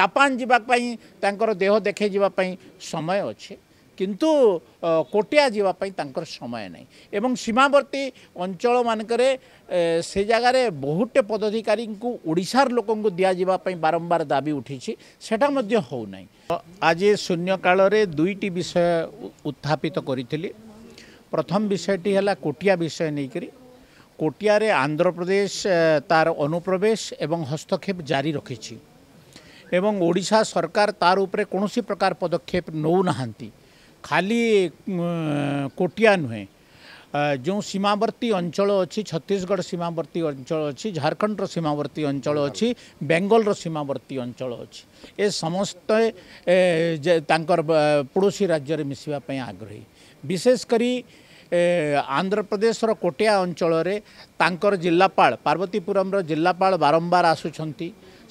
Japan যা তাঁর দেহ দেখে যা সময় অছে কিন্তু কোটিয়া যা তাঁর সময় নাই এবং সীমাবর্তী অঞ্চল মানকরে সে জায়গায় বহুটে পদাধিকারী ওড়শার লোক দিয়া বারম্বার দাবি উঠিছি সেটা মধ্যে হো না আজ শূন্যকালে দুইটি বিষয় উত্থাপিত করে প্রথম বিষয়টি হল কোটিয়া বিষয় নিয়ে কোটিয়ারে আন্ধ্রপ্রদেশ তার অনুপ্রবেশ এবং হস্তক্ষেপ জারি রাখিছে एवं ओडा सरकार तार उपर कौन प्रकार पदक्षेप नौना खाली कोटिया नुहे जो सीमावर्ती अंचल अच्छी छत्तीसगढ़ सीमावर्ती अंचल अच्छी झारखंड सीमावर्ती अंचल अच्छी बेंगल सीमावर्ती अंचल अच्छी ए समस्त पड़ोसी राज्य में मिसाप आग्रह विशेषकर आंध्र प्रदेश कोटिया अंचल जिलापा पार्वतीपुरम जिलापा बारंबार आसुंच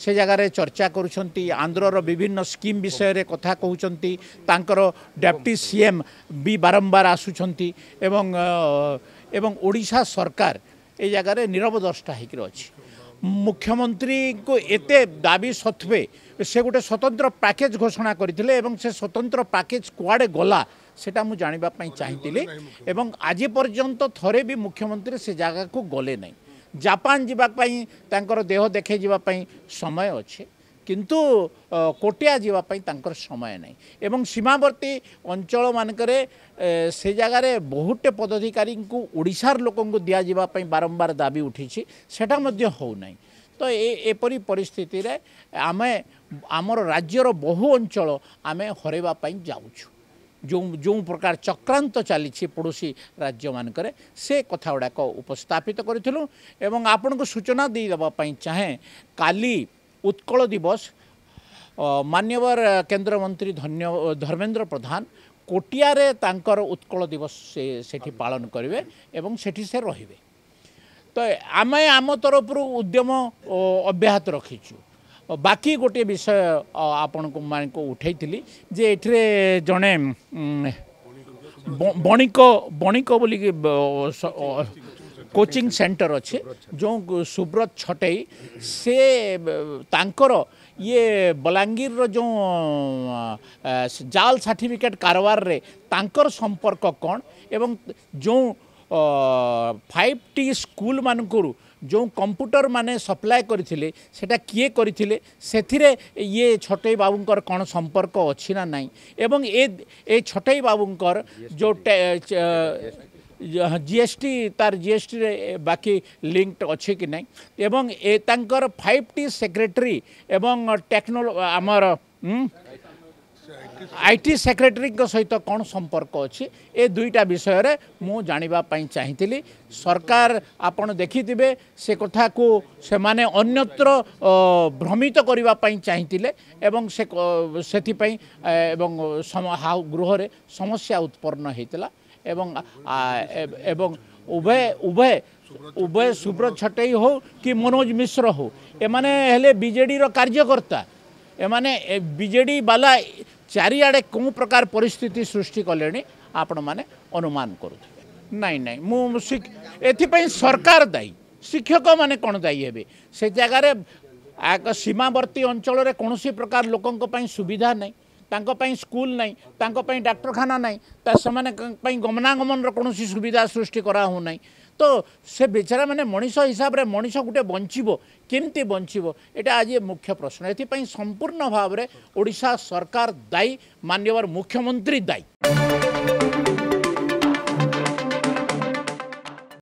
সে জায়গায় চর্চা করছেন আন্ধ্রর বিভিন্ন স্কিম বিষয়ে কথা কুমার তাঁকর ডেপুটি সিএম বি বারম্বার আসুচার এবং এবং ওড়শা সরকার এই জায়গায় নীরব দ্রষ্টা হয়েকি অছি মুখ্যমন্ত্রীকে এতে দাবি সত্ত্বে সে গোটে স্বতন্ত্র প্যাকেজ ঘোষণা করে এবং সে স্বতন্ত্র প্যাকেজ কুয়াড়ে গলা সেটা মু জাঁয়া চাইলি এবং আজ পর্যন্ত থরে বি মুখ্যমন্ত্রী সে জায়গাকে গলে নাই ଜାପାନ ଯିବା ପାଇଁ ତାଙ୍କର ଦେହ ଦେଖାଇ ଯିବା ପାଇଁ ସମୟ ଅଛି କିନ୍ତୁ କୋଟିଆ ଯିବା ପାଇଁ ତାଙ୍କର ସମୟ ନାହିଁ ଏବଂ ସୀମାବର୍ତ୍ତୀ ଅଞ୍ଚଳମାନଙ୍କରେ ସେ ଜାଗାରେ ବହୁତଟେ ପଦାଧିକାରୀଙ୍କୁ ଓଡ଼ିଶାର ଲୋକଙ୍କୁ ଦିଆଯିବା ପାଇଁ ବାରମ୍ବାର ଦାବି ଉଠିଛି ସେଟା ମଧ୍ୟ ହେଉନାହିଁ ତ ଏ ଏପରି ପରିସ୍ଥିତିରେ ଆମେ ଆମର ରାଜ୍ୟର ବହୁ ଅଞ୍ଚଳ ଆମେ ହରାଇବା ପାଇଁ ଯାଉଛୁ ଯେଉଁ ଯେଉଁ ପ୍ରକାର ଚକ୍ରାନ୍ତ ଚାଲିଛି ପଡ଼ୋଶୀ ରାଜ୍ୟମାନଙ୍କରେ ସେ କଥା ଗୁଡ଼ାକ ଉପସ୍ଥାପିତ କରିଥିଲୁ ଏବଂ ଆପଣଙ୍କୁ ସୂଚନା ଦେଇଦେବା ପାଇଁ ଚାହେଁ କାଲି ଉତ୍କଳ ଦିବସ ମାନ୍ୟବର କେନ୍ଦ୍ରମନ୍ତ୍ରୀ ଧନ୍ୟ ଧର୍ମେନ୍ଦ୍ର ପ୍ରଧାନ କୋଟିଆରେ ତାଙ୍କର ଉତ୍କଳ ଦିବସ ସେ ସେଠି ପାଳନ କରିବେ ଏବଂ ସେଠି ସେ ରହିବେ ତ ଆମେ ଆମ ତରଫରୁ ଉଦ୍ୟମ ଅବ୍ୟାହତ ରଖିଛୁ ବାକି ଗୋଟିଏ ବିଷୟ ଆପଣମାନଙ୍କୁ ଉଠାଇଥିଲି ଯେ ଏଥିରେ ଜଣେ ବଣିକ ବଣିକ ବୋଲିକି କୋଚିଂ ସେଣ୍ଟର ଅଛି ଯେଉଁ ସୁବ୍ରତ ଛଟେଇ ସେ ତାଙ୍କର ଇଏ ବଲାଙ୍ଗୀରର ଯେଉଁ ଜାଲ ସାର୍ଟିଫିକେଟ୍ କାରବାରରେ ତାଙ୍କର ସମ୍ପର୍କ କ'ଣ ଏବଂ ଯେଉଁ ଫାଇଭ୍ ଟି ସ୍କୁଲମାନଙ୍କରୁ ଯେଉଁ କମ୍ପ୍ୟୁଟର ମାନେ ସପ୍ଲାଏ କରିଥିଲେ ସେଇଟା କିଏ କରିଥିଲେ ସେଥିରେ ଇଏ ଛଟେଇ ବାବୁଙ୍କର କ'ଣ ସମ୍ପର୍କ ଅଛି ନା ନାହିଁ ଏବଂ ଏ ଏ ଛଟେଇ ବାବୁଙ୍କର ଯେଉଁ ଜି ଏସ୍ ଟି ତାର ଜି ଏସ୍ ଟିରେ ବାକି লিঙ্কড ଅଛି କି ନାହିଁ ଏବଂ ଏ ତାଙ୍କର ଫାଇଭ୍ ଟି ସେକ୍ରେଟେରୀ ଏବଂ ଟେକ୍ନୋଲୋ ଆମର ଆଇଟି ସେକ୍ରେଟେରୀଙ୍କ ସହିତ କ'ଣ ସମ୍ପର୍କ ଅଛି ଏ ଦୁଇଟା ବିଷୟରେ ମୁଁ ଜାଣିବା ପାଇଁ ଚାହିଁଥିଲି ସରକାର ଆପଣ ଦେଖିଥିବେ ସେ କଥାକୁ ସେମାନେ ଅନ୍ୟତ୍ର ଭ୍ରମିତ କରିବା ପାଇଁ ଚାହିଁଥିଲେ ଏବଂ ସେ ସେଥିପାଇଁ ଏବଂ ଗୃହରେ ସମସ୍ୟା ଉତ୍ପନ୍ନ ହୋଇଥିଲା ଏବଂ ଏବଂ ଉଭୟ ଉଭୟ ଉଭୟ ସୁବ୍ରତ ଛଟେଇ ହେଉ କି ମନୋଜ ମିଶ୍ର ହେଉ ଏମାନେ ହେଲେ ବିଜେଡ଼ିର କାର୍ଯ୍ୟକର୍ତ୍ତା ଏମାନେ ବିଜେଡ଼ି ବାଲା ଚାରିଆଡ଼େ କେଉଁ ପ୍ରକାର ପରିସ୍ଥିତି ସୃଷ୍ଟି କଲେଣି ଆପଣମାନେ ଅନୁମାନ କରୁଥିବେ ନାଇଁ ନାଇଁ ମୁଁ ଏଥିପାଇଁ ସରକାର ଦାୟୀ ଶିକ୍ଷକମାନେ କ'ଣ ଦାୟୀ ହେବେ ସେ ଜାଗାରେ ସୀମାବର୍ତ୍ତୀ ଅଞ୍ଚଳରେ କୌଣସି ପ୍ରକାର ଲୋକଙ୍କ ପାଇଁ ସୁବିଧା ନାହିଁ ତାଙ୍କ ପାଇଁ ସ୍କୁଲ ନାହିଁ ତାଙ୍କ ପାଇଁ ଡାକ୍ତରଖାନା ନାହିଁ ତା ସେମାନଙ୍କ ପାଇଁ ଗମନାଗମନର କୌଣସି ସୁବିଧା ସୃଷ୍ଟି କରାହେଉନାହିଁ তো সে বেচারা মানে মনিষ হিসাবে মনিষ গোটে বঞ্চব কেমতি বঞ্চব এটা আজ মুখ্য প্রশ্ন এপাই সম্পূর্ণ ভাবে ওড়শা সরকার দায়ী মাননীয় মুখ্যমন্ত্রী দায়ী